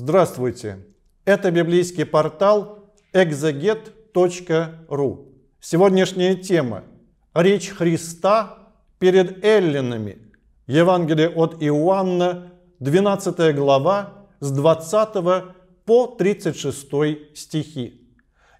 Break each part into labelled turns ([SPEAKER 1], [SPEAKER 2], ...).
[SPEAKER 1] Здравствуйте! Это библейский портал exeget.ru. Сегодняшняя тема – речь Христа перед эллинами. Евангелие от Иоанна, 12 глава, с 20 по 36 стихи.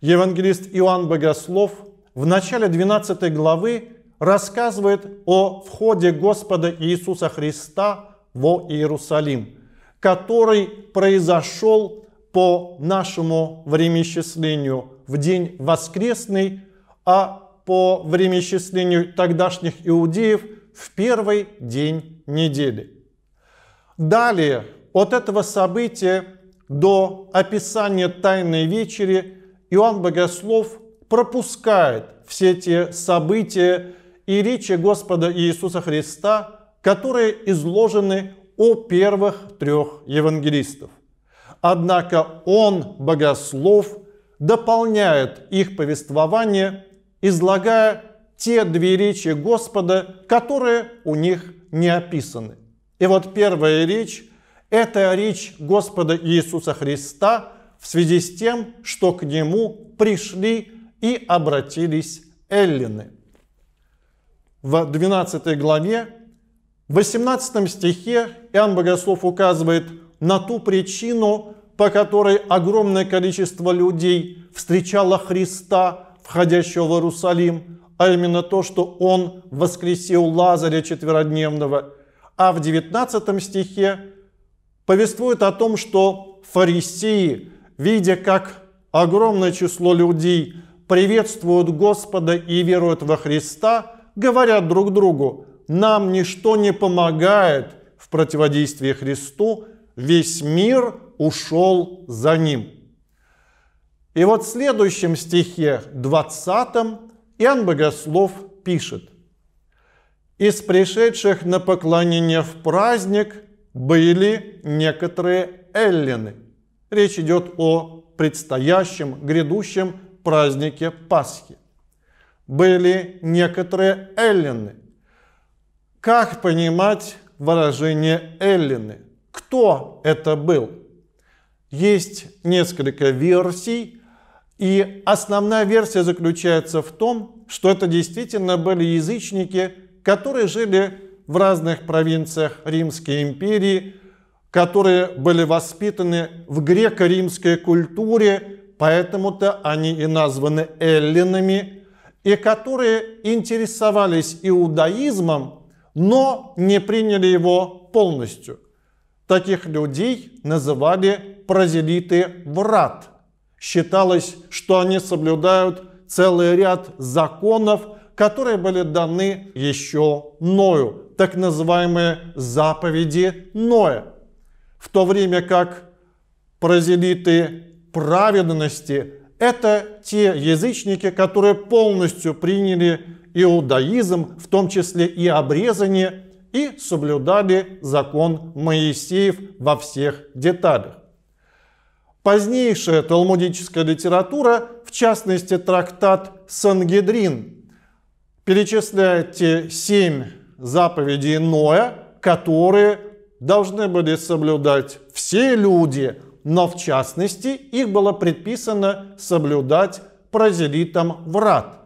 [SPEAKER 1] Евангелист Иоанн Богослов в начале 12 главы рассказывает о входе Господа Иисуса Христа во Иерусалим – который произошел по нашему времяисчислению в день воскресный, а по времяисчислению тогдашних иудеев в первый день недели. Далее, от этого события до описания Тайной Вечери Иоанн Богослов пропускает все те события и речи Господа Иисуса Христа, которые изложены у первых трех евангелистов. Однако он, богослов, дополняет их повествование, излагая те две речи Господа, которые у них не описаны. И вот первая речь – это речь Господа Иисуса Христа в связи с тем, что к Нему пришли и обратились эллины. В 12 главе в 18 стихе Иоанн Богослов указывает на ту причину, по которой огромное количество людей встречало Христа, входящего в Иерусалим, а именно то, что Он воскресил Лазаря четверодневного. А в 19 стихе повествует о том, что фарисеи, видя, как огромное число людей приветствуют Господа и веруют во Христа, говорят друг другу – нам ничто не помогает в противодействии Христу, весь мир ушел за ним. И вот в следующем стихе 20 Иоанн Богослов пишет. «Из пришедших на поклонение в праздник были некоторые эллины». Речь идет о предстоящем, грядущем празднике Пасхи. «Были некоторые эллины». Как понимать выражение Эллины? Кто это был? Есть несколько версий, и основная версия заключается в том, что это действительно были язычники, которые жили в разных провинциях Римской империи, которые были воспитаны в греко-римской культуре, поэтому-то они и названы эллинами, и которые интересовались иудаизмом но не приняли его полностью. Таких людей называли прозелиты врат. Считалось, что они соблюдают целый ряд законов, которые были даны еще Ною, так называемые заповеди Ноя. В то время как прозелиты праведности – это те язычники, которые полностью приняли иудаизм, в том числе и обрезание, и соблюдали закон Моисеев во всех деталях. Позднейшая талмудическая литература, в частности трактат Сангедрин, перечисляет те семь заповедей Ноя, которые должны были соблюдать все люди, но в частности их было предписано соблюдать прозелитам врат.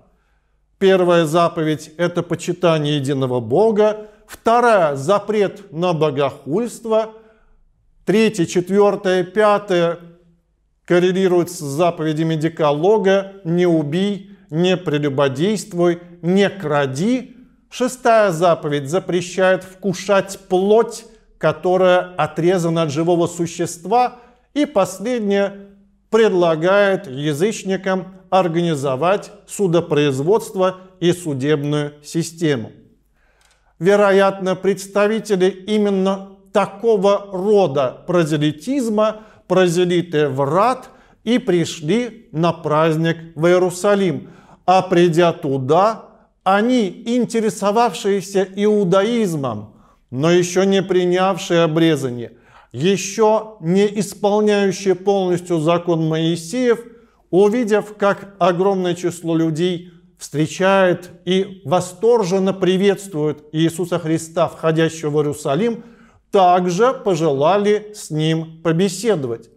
[SPEAKER 1] Первая заповедь – это почитание единого Бога. Вторая – запрет на богохульство. Третья, четвертая, пятая коррелируют с заповедями Декалога «не убий, «не прелюбодействуй», «не кради». Шестая заповедь запрещает вкушать плоть, которая отрезана от живого существа. И последняя предлагает язычникам организовать судопроизводство и судебную систему. Вероятно, представители именно такого рода прозелитизма, прозелиты врат, и пришли на праздник в Иерусалим. А придя туда, они, интересовавшиеся иудаизмом, но еще не принявшие обрезание, еще не исполняющие полностью закон Моисеев – увидев, как огромное число людей встречает и восторженно приветствует Иисуса Христа, входящего в Иерусалим, также пожелали с ним побеседовать.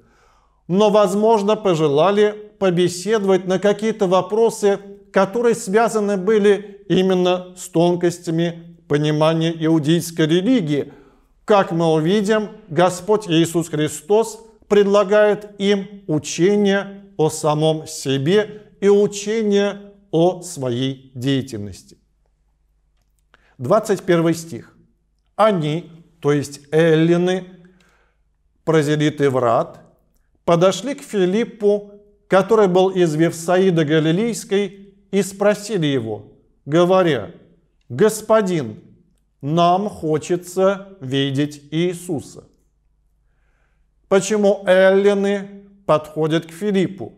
[SPEAKER 1] Но, возможно, пожелали побеседовать на какие-то вопросы, которые связаны были именно с тонкостями понимания иудейской религии. Как мы увидим, Господь Иисус Христос предлагает им учение о самом себе и учение о своей деятельности. 21 стих. Они, то есть эллины, прозелиты врат, подошли к Филиппу, который был из Вевсаида Галилейской, и спросили его, говоря, «Господин, нам хочется видеть Иисуса». Почему эллины подходит к Филиппу.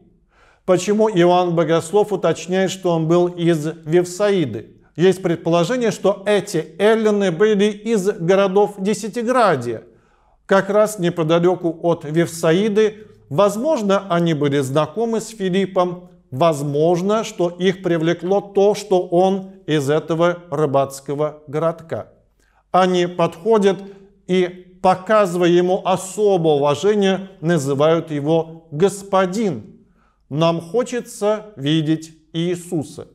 [SPEAKER 1] Почему Иоанн Богослов уточняет, что он был из Вевсаиды? Есть предположение, что эти эллины были из городов Десятиградия, как раз неподалеку от Вевсаиды. Возможно, они были знакомы с Филиппом, возможно, что их привлекло то, что он из этого рыбацкого городка. Они подходят и показывая ему особое уважение, называют его «господин». Нам хочется видеть Иисуса.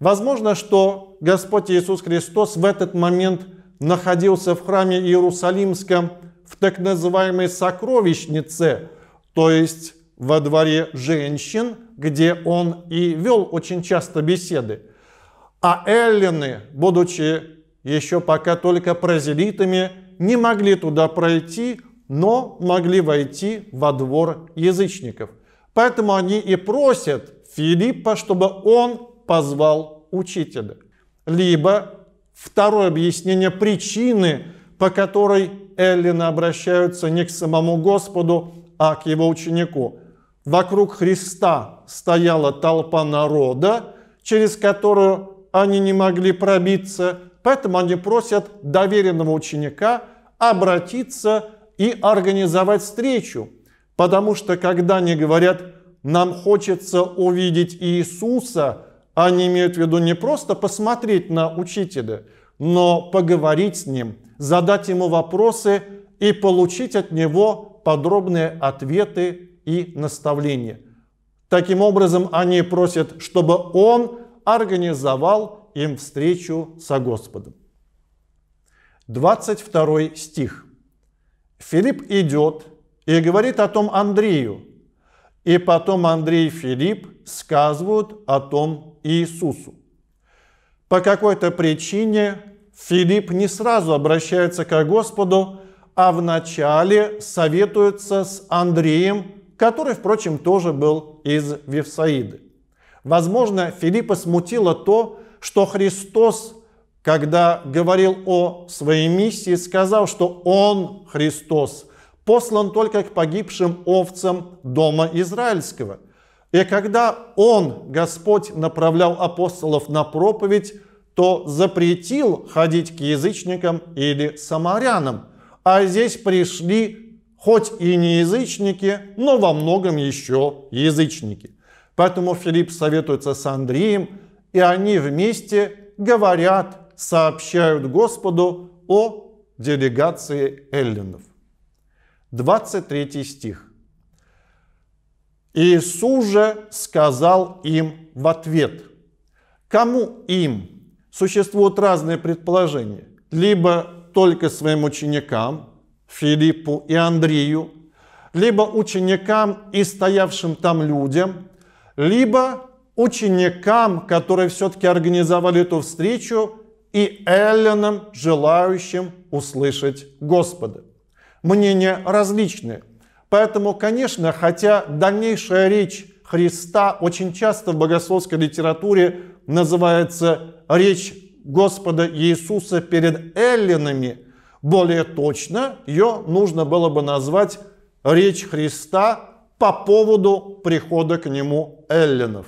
[SPEAKER 1] Возможно, что Господь Иисус Христос в этот момент находился в храме Иерусалимском в так называемой сокровищнице, то есть во дворе женщин, где он и вел очень часто беседы. А эллины, будучи еще пока только прозелитами, не могли туда пройти, но могли войти во двор язычников. Поэтому они и просят Филиппа, чтобы он позвал учителя. Либо второе объяснение причины, по которой Эллины обращаются не к самому Господу, а к его ученику. Вокруг Христа стояла толпа народа, через которую они не могли пробиться, поэтому они просят доверенного ученика, обратиться и организовать встречу. Потому что когда они говорят «нам хочется увидеть Иисуса», они имеют в виду не просто посмотреть на учителя, но поговорить с ним, задать ему вопросы и получить от него подробные ответы и наставления. Таким образом, они просят, чтобы он организовал им встречу со Господом. 22 стих. Филипп идет и говорит о том Андрею, и потом Андрей и Филипп сказывают о том Иисусу. По какой-то причине Филипп не сразу обращается к Господу, а вначале советуется с Андреем, который, впрочем, тоже был из Вифсаиды. Возможно, Филиппа смутило то, что Христос когда говорил о своей миссии, сказал, что он, Христос, послан только к погибшим овцам дома израильского. И когда он, Господь, направлял апостолов на проповедь, то запретил ходить к язычникам или самарянам. А здесь пришли хоть и не язычники, но во многом еще язычники. Поэтому Филипп советуется с Андреем, и они вместе говорят сообщают Господу о делегации эллинов. 23 стих. Иисус же сказал им в ответ. Кому им? Существуют разные предположения. Либо только своим ученикам, Филиппу и Андрею, либо ученикам и стоявшим там людям, либо ученикам, которые все-таки организовали эту встречу и Эллином, желающим услышать Господа. Мнения различные Поэтому, конечно, хотя дальнейшая речь Христа очень часто в богословской литературе называется речь Господа Иисуса перед эллинами, более точно ее нужно было бы назвать речь Христа по поводу прихода к нему эллинов.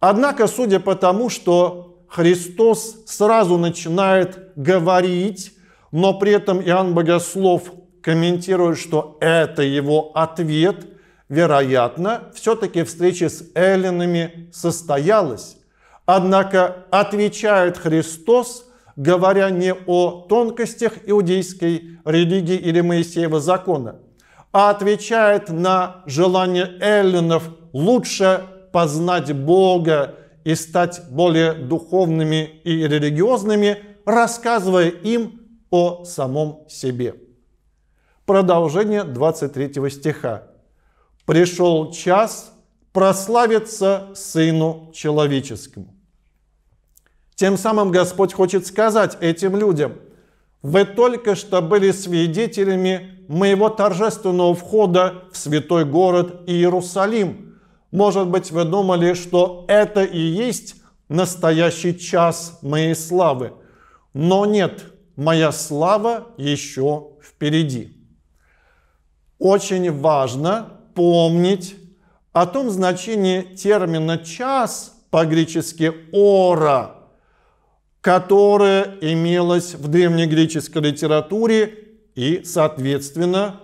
[SPEAKER 1] Однако, судя по тому, что Христос сразу начинает говорить, но при этом Иоанн Богослов комментирует, что это его ответ, вероятно, все-таки встреча с эллинами состоялась. Однако отвечает Христос, говоря не о тонкостях иудейской религии или Моисеева закона, а отвечает на желание эллинов лучше познать Бога, и стать более духовными и религиозными, рассказывая им о самом себе. Продолжение 23 стиха. «Пришел час прославиться Сыну Человеческому». Тем самым Господь хочет сказать этим людям, вы только что были свидетелями моего торжественного входа в святой город Иерусалим – может быть, вы думали, что это и есть настоящий час моей славы. Но нет, моя слава еще впереди. Очень важно помнить о том значении термина «час» по-гречески «ора», которое имелось в древнегреческой литературе и, соответственно,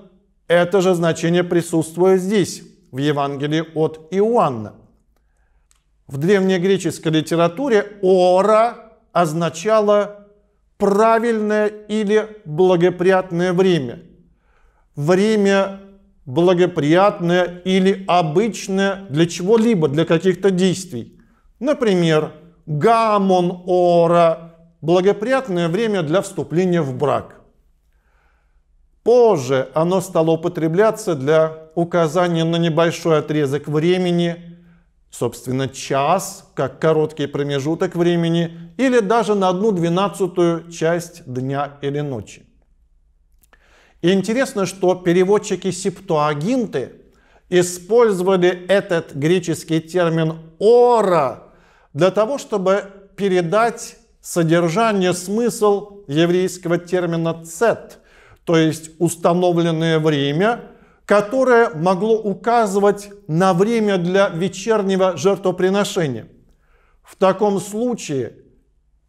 [SPEAKER 1] это же значение присутствует здесь в Евангелии от Иоанна. В древнегреческой литературе «ора» означало правильное или благоприятное время. Время благоприятное или обычное для чего-либо, для каких-то действий. Например, гамон ора – благоприятное время для вступления в брак. Позже оно стало употребляться для указания на небольшой отрезок времени, собственно час, как короткий промежуток времени, или даже на одну двенадцатую часть дня или ночи. И интересно, что переводчики септуагинты использовали этот греческий термин «ора» для того, чтобы передать содержание, смысл еврейского термина «цет», то есть установленное время, которое могло указывать на время для вечернего жертвоприношения. В таком случае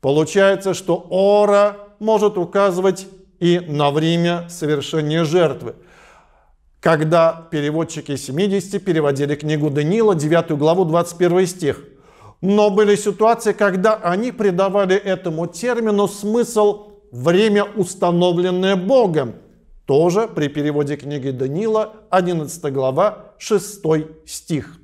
[SPEAKER 1] получается, что ора может указывать и на время совершения жертвы. Когда переводчики 70 переводили книгу Даниила, 9 главу, 21 стих. Но были ситуации, когда они придавали этому термину смысл время, установленное Богом, тоже при переводе книги Даниила, 11 глава, 6 стих.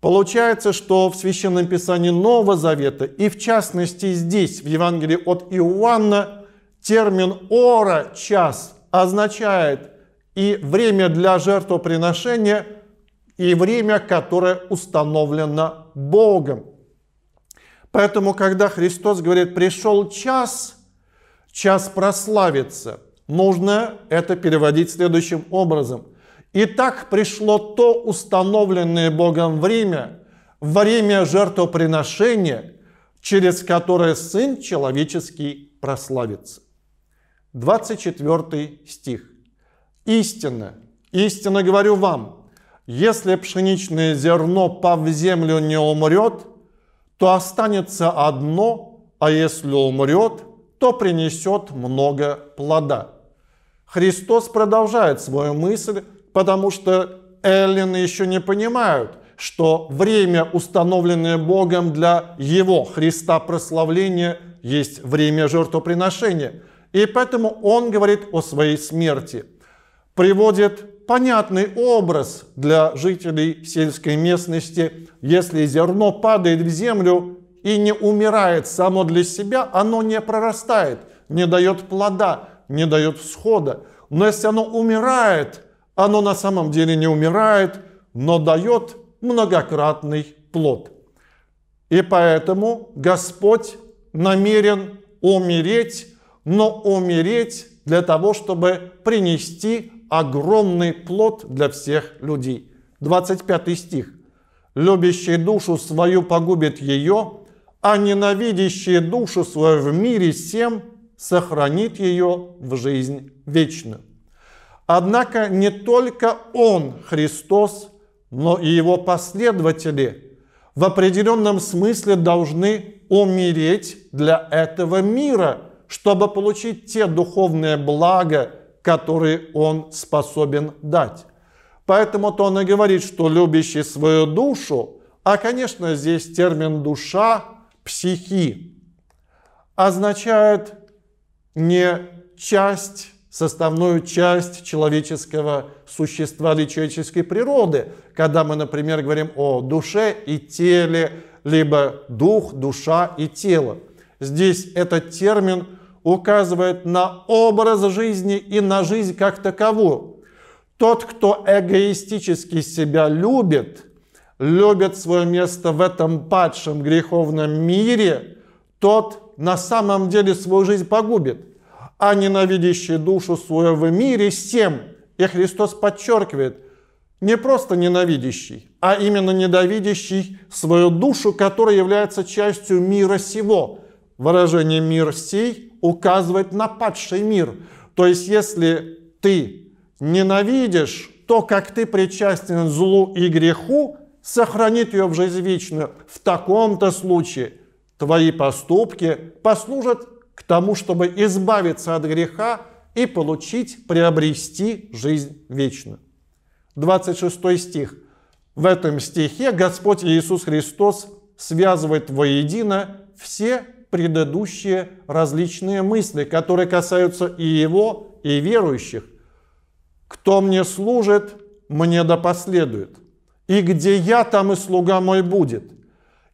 [SPEAKER 1] Получается, что в Священном Писании Нового Завета и в частности здесь, в Евангелии от Иоанна, термин «ора» – «час» означает и время для жертвоприношения, и время, которое установлено Богом. Поэтому, когда Христос говорит «пришел час», час прославится. Нужно это переводить следующим образом. Итак, пришло то установленное Богом время, время жертвоприношения, через которое Сын Человеческий прославится. 24 стих. Истинно, истинно говорю вам, если пшеничное зерно по в землю не умрет, то останется одно, а если умрет – то принесет много плода. Христос продолжает свою мысль, потому что эллины еще не понимают, что время, установленное Богом для Его Христа прославления, есть время жертвоприношения. И поэтому он говорит о своей смерти. Приводит понятный образ для жителей сельской местности. Если зерно падает в землю, и не умирает само для себя, оно не прорастает, не дает плода, не дает всхода. Но если оно умирает, оно на самом деле не умирает, но дает многократный плод. И поэтому Господь намерен умереть, но умереть для того, чтобы принести огромный плод для всех людей. 25 стих. «Любящий душу свою погубит ее, а ненавидящие душу свою в мире всем сохранит ее в жизнь вечную. Однако не только Он, Христос, но и Его последователи в определенном смысле должны умереть для этого мира, чтобы получить те духовные блага, которые Он способен дать. Поэтому-то он и говорит, что любящий свою душу, а, конечно, здесь термин «душа» психи означает не часть, составную часть человеческого существа или человеческой природы. Когда мы, например, говорим о душе и теле, либо дух, душа и тело. Здесь этот термин указывает на образ жизни и на жизнь как таковую. Тот, кто эгоистически себя любит, любит свое место в этом падшем греховном мире, тот на самом деле свою жизнь погубит, а ненавидящий душу свою в мире всем, и Христос подчеркивает, не просто ненавидящий, а именно недовидящий свою душу, которая является частью мира сего. Выражение «мир сей» указывает на падший мир. То есть, если ты ненавидишь то, как ты причастен злу и греху, сохранит ее в жизнь вечную. В таком-то случае твои поступки послужат к тому, чтобы избавиться от греха и получить, приобрести жизнь вечную. 26 стих. В этом стихе Господь Иисус Христос связывает воедино все предыдущие различные мысли, которые касаются и его, и верующих. «Кто мне служит, мне да последует». И где я, там и слуга мой будет.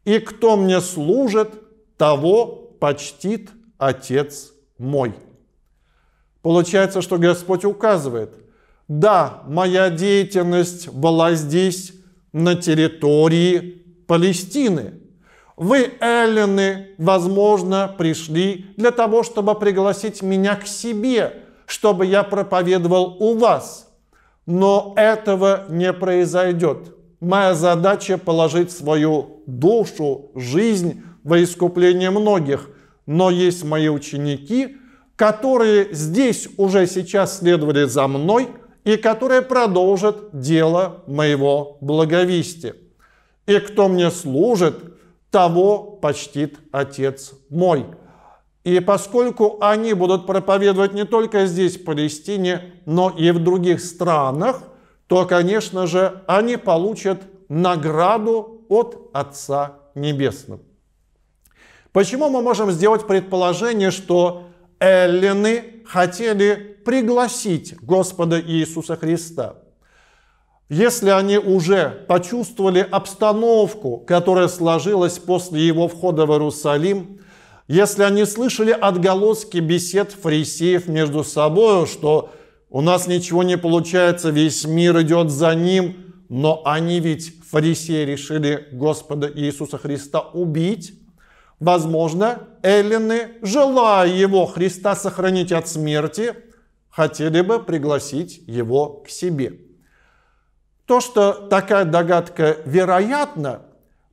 [SPEAKER 1] И кто мне служит, того почтит Отец мой. Получается, что Господь указывает, да, моя деятельность была здесь, на территории Палестины. Вы, эллины, возможно, пришли для того, чтобы пригласить меня к себе, чтобы я проповедовал у вас. Но этого не произойдет. Моя задача положить свою душу, жизнь во искупление многих. Но есть мои ученики, которые здесь уже сейчас следовали за мной и которые продолжат дело моего благовестия. И кто мне служит, того почтит Отец мой. И поскольку они будут проповедовать не только здесь, в Палестине, но и в других странах, то, конечно же, они получат награду от Отца Небесного. Почему мы можем сделать предположение, что эллины хотели пригласить Господа Иисуса Христа? Если они уже почувствовали обстановку, которая сложилась после его входа в Иерусалим, если они слышали отголоски бесед фарисеев между собой, что у нас ничего не получается, весь мир идет за ним, но они ведь, фарисеи, решили Господа Иисуса Христа убить. Возможно, эллины, желая его Христа сохранить от смерти, хотели бы пригласить его к себе. То, что такая догадка вероятна,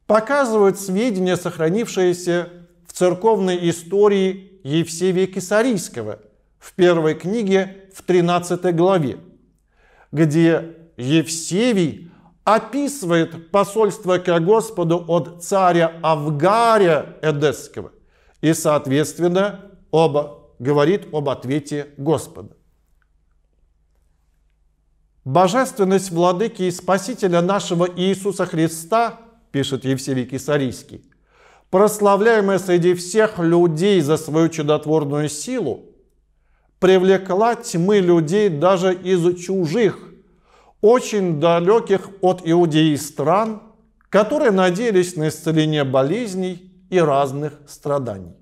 [SPEAKER 1] показывают сведения, сохранившиеся в церковной истории Евсевия Кесарийского в первой книге в 13 главе, где Евсевий описывает посольство к Господу от царя Авгария Эдесского и, соответственно, оба, говорит об ответе Господа. Божественность Владыки и Спасителя нашего Иисуса Христа, пишет Евсевий Кисарийский, прославляемая среди всех людей за свою чудотворную силу, привлекла тьмы людей даже из чужих, очень далеких от иудеи стран, которые надеялись на исцеление болезней и разных страданий.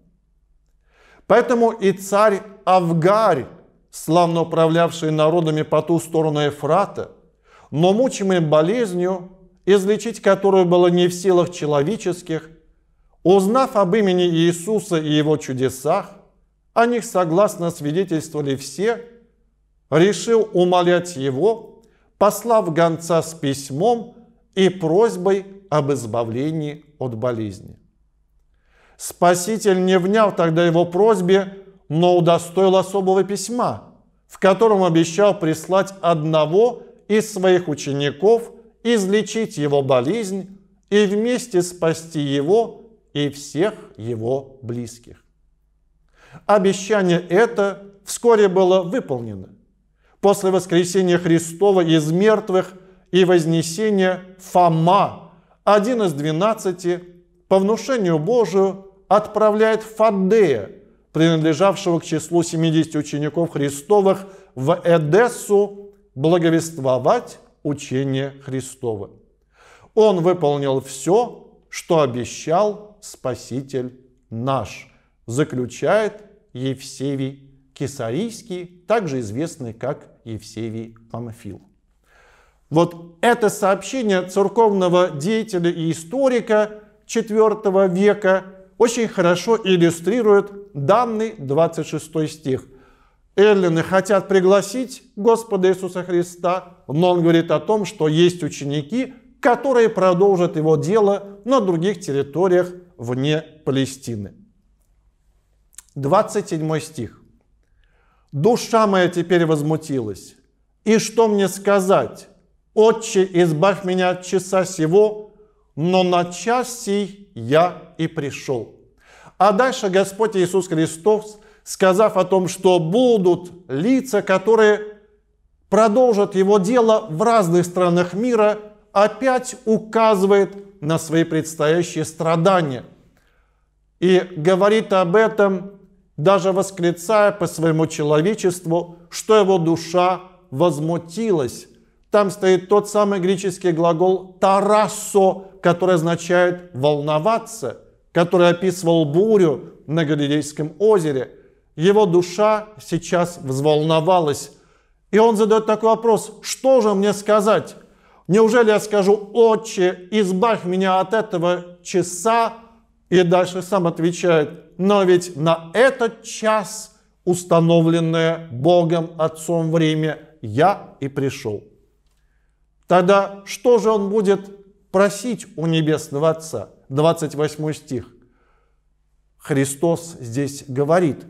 [SPEAKER 1] Поэтому и царь Авгарь, славно управлявший народами по ту сторону Ефрата, но мучимый болезнью, излечить которую было не в силах человеческих, узнав об имени Иисуса и его чудесах, о них, согласно свидетельствовали все, решил умолять его, послав гонца с письмом и просьбой об избавлении от болезни. Спаситель не внял тогда его просьбе, но удостоил особого письма, в котором обещал прислать одного из своих учеников излечить его болезнь и вместе спасти его и всех его близких. Обещание это вскоре было выполнено. После воскресения Христова из мертвых и вознесения Фома, один из двенадцати, по внушению Божию отправляет Фадея, принадлежавшего к числу 70 учеников Христовых, в Эдессу благовествовать учение Христово. Он выполнил все, что обещал Спаситель наш – заключает Евсевий Кесарийский, также известный как Евсевий Памфил. Вот это сообщение церковного деятеля и историка IV века очень хорошо иллюстрирует данный 26 стих. Эллины хотят пригласить Господа Иисуса Христа, но он говорит о том, что есть ученики, которые продолжат его дело на других территориях вне Палестины. 27 стих. «Душа моя теперь возмутилась. И что мне сказать? Отче, избавь меня от часа сего, но на час сей я и пришел». А дальше Господь Иисус Христос, сказав о том, что будут лица, которые продолжат его дело в разных странах мира, опять указывает на свои предстоящие страдания. И говорит об этом даже восклицая по своему человечеству, что его душа возмутилась. Там стоит тот самый греческий глагол «тарасо», который означает «волноваться», который описывал бурю на Галилейском озере. Его душа сейчас взволновалась. И он задает такой вопрос, что же мне сказать? Неужели я скажу, «Отче, избавь меня от этого часа?» И дальше сам отвечает – но ведь на этот час, установленное Богом Отцом время, я и пришел. Тогда что же он будет просить у Небесного Отца? 28 стих. Христос здесь говорит,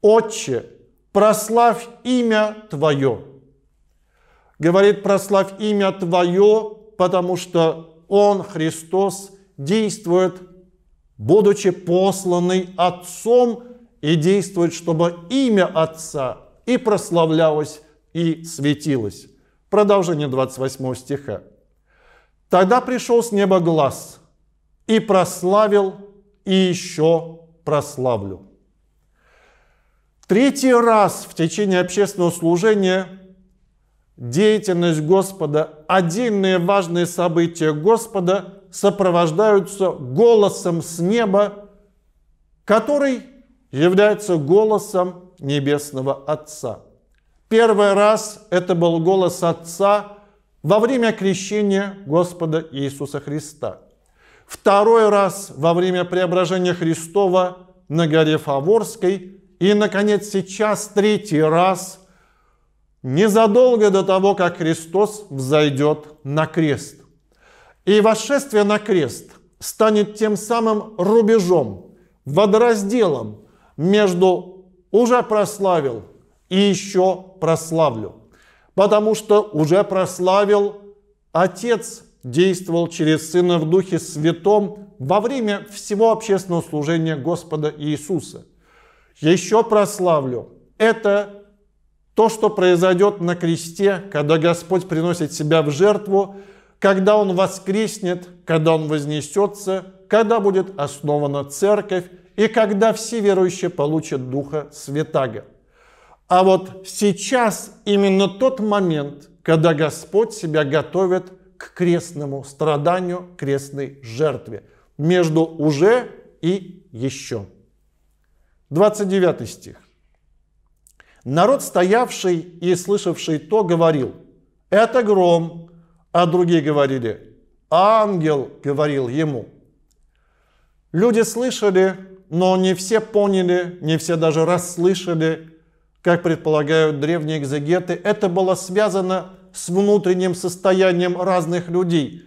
[SPEAKER 1] «Отче, прославь имя Твое». Говорит, прославь имя Твое, потому что Он, Христос, действует будучи посланный Отцом, и действует, чтобы имя Отца и прославлялось, и светилось. Продолжение 28 стиха. Тогда пришел с неба глаз, и прославил, и еще прославлю. Третий раз в течение общественного служения деятельность Господа, отдельные важные события Господа сопровождаются голосом с неба, который является голосом Небесного Отца. Первый раз это был голос Отца во время крещения Господа Иисуса Христа. Второй раз во время преображения Христова на горе Фаворской. И, наконец, сейчас третий раз, незадолго до того, как Христос взойдет на крест. И восшествие на крест станет тем самым рубежом, водоразделом между «уже прославил» и «еще прославлю». Потому что «уже прославил» Отец действовал через Сына в Духе Святом во время всего общественного служения Господа Иисуса. Еще прославлю. Это то, что произойдет на кресте, когда Господь приносит себя в жертву, когда Он воскреснет, когда Он вознесется, когда будет основана церковь и когда все верующие получат Духа Святаго. А вот сейчас именно тот момент, когда Господь себя готовит к крестному страданию, крестной жертве, между уже и еще. 29 стих. Народ, стоявший и слышавший то, говорил, «Это гром, а другие говорили, ангел говорил ему. Люди слышали, но не все поняли, не все даже расслышали, как предполагают древние экзегеты. Это было связано с внутренним состоянием разных людей.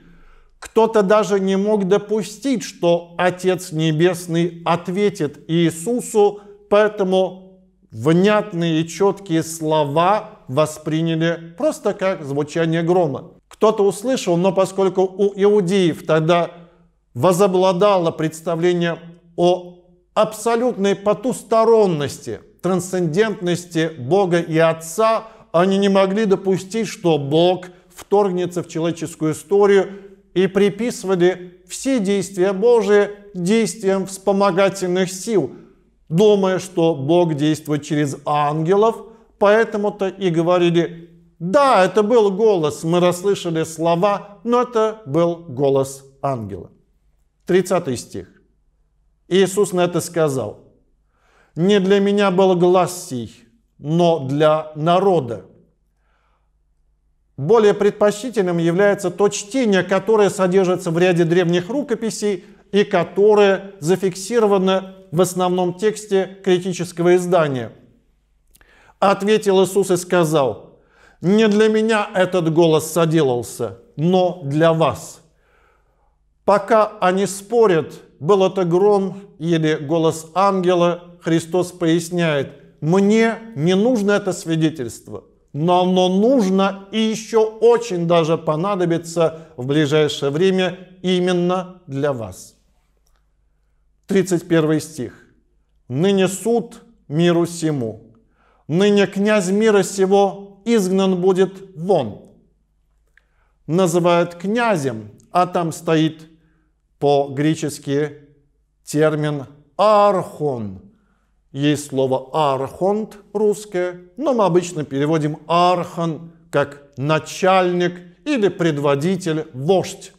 [SPEAKER 1] Кто-то даже не мог допустить, что Отец Небесный ответит Иисусу, поэтому внятные и четкие слова восприняли просто как звучание грома. Кто-то услышал, но поскольку у иудеев тогда возобладало представление о абсолютной потусторонности, трансцендентности Бога и Отца, они не могли допустить, что Бог вторгнется в человеческую историю и приписывали все действия Божии действиям вспомогательных сил, думая, что Бог действует через ангелов, поэтому-то и говорили да, это был голос, мы расслышали слова, но это был голос ангела. 30 стих. Иисус на это сказал, «Не для меня был глаз сей, но для народа». Более предпочтительным является то чтение, которое содержится в ряде древних рукописей и которое зафиксировано в основном тексте критического издания. Ответил Иисус и сказал – не для меня этот голос соделался, но для вас. Пока они спорят, был это гром или голос ангела, Христос поясняет, мне не нужно это свидетельство, но оно нужно и еще очень даже понадобится в ближайшее время именно для вас. 31 стих. «Ныне суд миру сему, ныне князь мира сего изгнан будет вон. Называют князем, а там стоит по-гречески термин архон. Есть слово архонт русское, но мы обычно переводим архон как начальник или предводитель, вождь.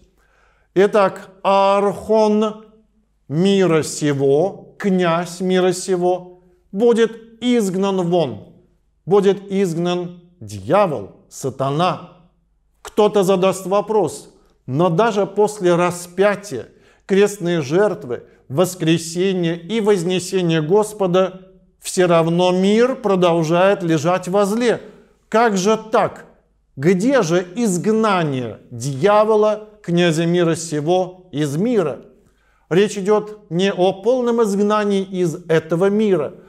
[SPEAKER 1] Итак, архон мира сего, князь мира сего, будет изгнан вон, будет изгнан дьявол, сатана. Кто-то задаст вопрос, но даже после распятия, крестные жертвы, воскресения и вознесения Господа, все равно мир продолжает лежать возле. Как же так? Где же изгнание дьявола, князя мира сего, из мира? Речь идет не о полном изгнании из этого мира –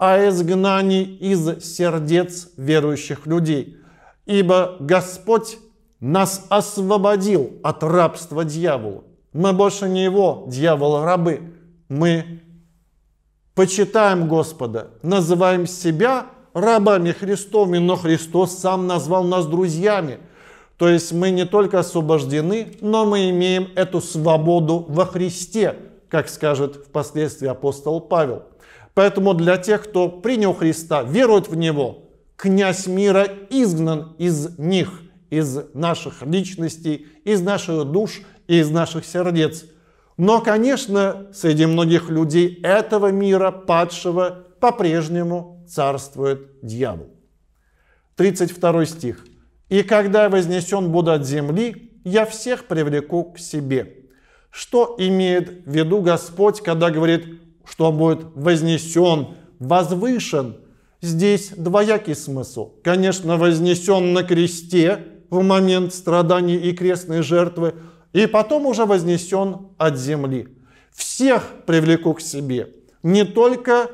[SPEAKER 1] о изгнании из сердец верующих людей. Ибо Господь нас освободил от рабства дьяволу. Мы больше не его, дьявол, рабы. Мы почитаем Господа, называем себя рабами Христовыми, но Христос сам назвал нас друзьями. То есть мы не только освобождены, но мы имеем эту свободу во Христе, как скажет впоследствии апостол Павел. Поэтому для тех, кто принял Христа, верует в Него, князь мира изгнан из них, из наших личностей, из наших душ и из наших сердец. Но, конечно, среди многих людей этого мира, падшего, по-прежнему царствует дьявол. 32 стих. «И когда вознесен буду от земли, я всех привлеку к себе». Что имеет в виду Господь, когда говорит что он будет вознесен, возвышен. Здесь двоякий смысл. Конечно, вознесен на кресте в момент страданий и крестной жертвы, и потом уже вознесен от земли. Всех привлеку к себе, не только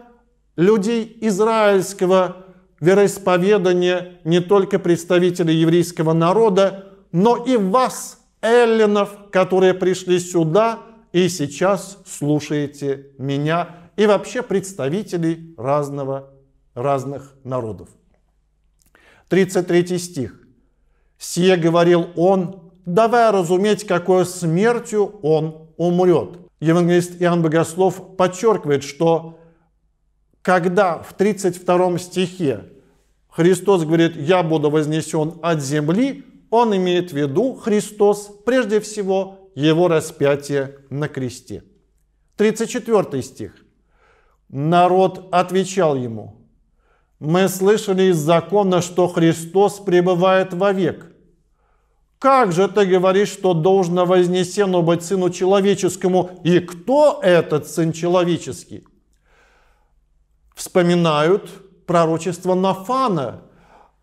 [SPEAKER 1] людей израильского вероисповедания, не только представителей еврейского народа, но и вас, эллинов, которые пришли сюда и сейчас слушаете меня и вообще представителей разного, разных народов. 33 стих. «Сие говорил он, давая разуметь, какой смертью он умрет». Евангелист Иоанн Богослов подчеркивает, что когда в 32 стихе Христос говорит «Я буду вознесен от земли», он имеет в виду Христос прежде всего его распятие на кресте. 34 стих. Народ отвечал ему, мы слышали из закона, что Христос пребывает вовек. Как же ты говоришь, что должно вознесено быть Сыну Человеческому, и кто этот Сын Человеческий? Вспоминают пророчество Нафана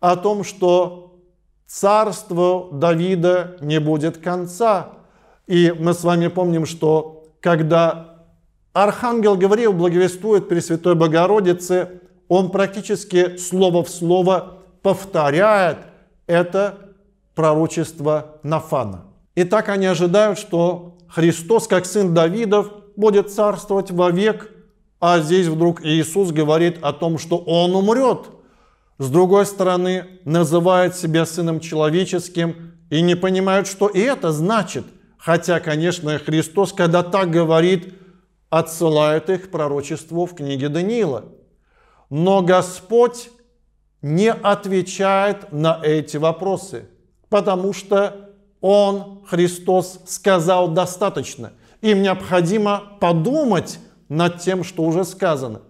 [SPEAKER 1] о том, что царство Давида не будет конца, и мы с вами помним, что когда Архангел Гавриил благовествует Пресвятой Богородице, он практически слово в слово повторяет это пророчество Нафана. И так они ожидают, что Христос, как сын Давидов, будет царствовать вовек, а здесь вдруг Иисус говорит о том, что он умрет. С другой стороны, называет себя сыном человеческим и не понимают, что и это значит. Хотя, конечно, Христос, когда так говорит, отсылает их к пророчеству в книге Даниила. Но Господь не отвечает на эти вопросы, потому что Он, Христос, сказал достаточно. Им необходимо подумать над тем, что уже сказано.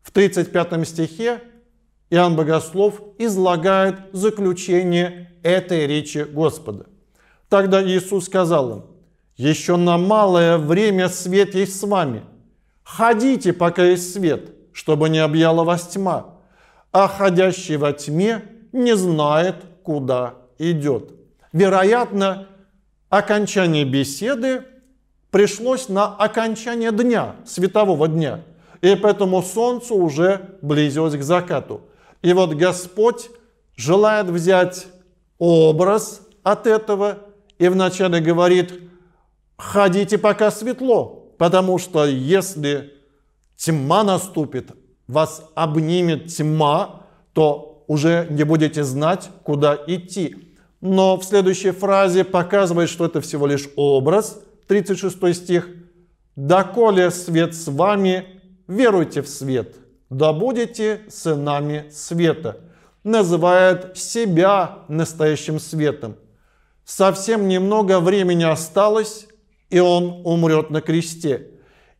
[SPEAKER 1] В 35 стихе Иоанн Богослов излагает заключение этой речи Господа – Тогда Иисус сказал им, еще на малое время свет есть с вами. Ходите, пока есть свет, чтобы не объяла вас тьма. А ходящий во тьме не знает, куда идет. Вероятно, окончание беседы пришлось на окончание дня, светового дня. И поэтому солнце уже близилось к закату. И вот Господь желает взять образ от этого и вначале говорит, ходите пока светло, потому что если тьма наступит, вас обнимет тьма, то уже не будете знать, куда идти. Но в следующей фразе показывает, что это всего лишь образ, 36 стих. «Доколе свет с вами, веруйте в свет, да будете сынами света». Называет себя настоящим светом совсем немного времени осталось, и он умрет на кресте.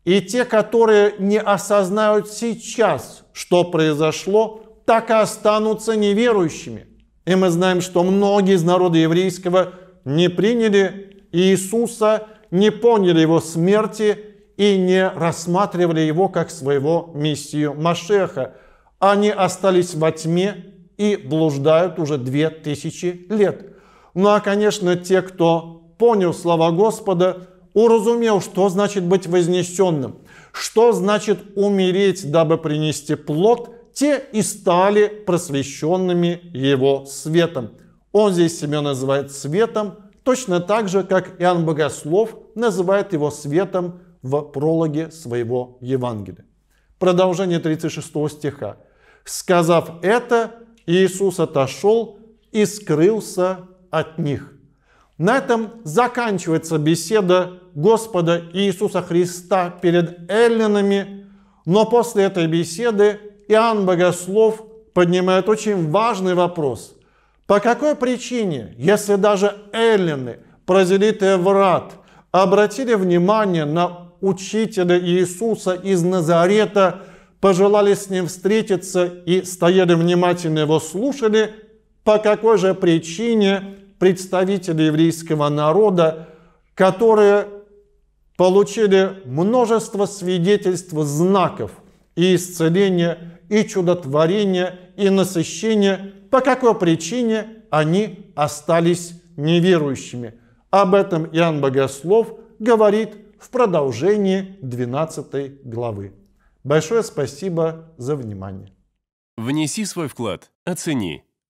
[SPEAKER 1] И те, которые не осознают сейчас, что произошло, так и останутся неверующими. И мы знаем, что многие из народа еврейского не приняли Иисуса, не поняли его смерти и не рассматривали его как своего мессию Машеха. Они остались во тьме и блуждают уже две тысячи лет – ну а, конечно, те, кто понял слова Господа, уразумел, что значит быть вознесенным, что значит умереть, дабы принести плод, те и стали просвещенными его светом. Он здесь себя называет светом, точно так же, как Иоанн Богослов называет его светом в прологе своего Евангелия. Продолжение 36 стиха. «Сказав это, Иисус отошел и скрылся от них. На этом заканчивается беседа Господа Иисуса Христа перед эллинами, но после этой беседы Иоанн Богослов поднимает очень важный вопрос. По какой причине, если даже эллины, прозелиты врат, обратили внимание на учителя Иисуса из Назарета, пожелали с ним встретиться и стояли внимательно его слушали – по какой же причине представители еврейского народа, которые получили множество свидетельств, знаков и исцеления, и чудотворения, и насыщения, по какой причине они остались неверующими. Об этом Иоанн Богослов говорит в продолжении 12 главы. Большое спасибо за внимание. Внеси свой вклад, оцени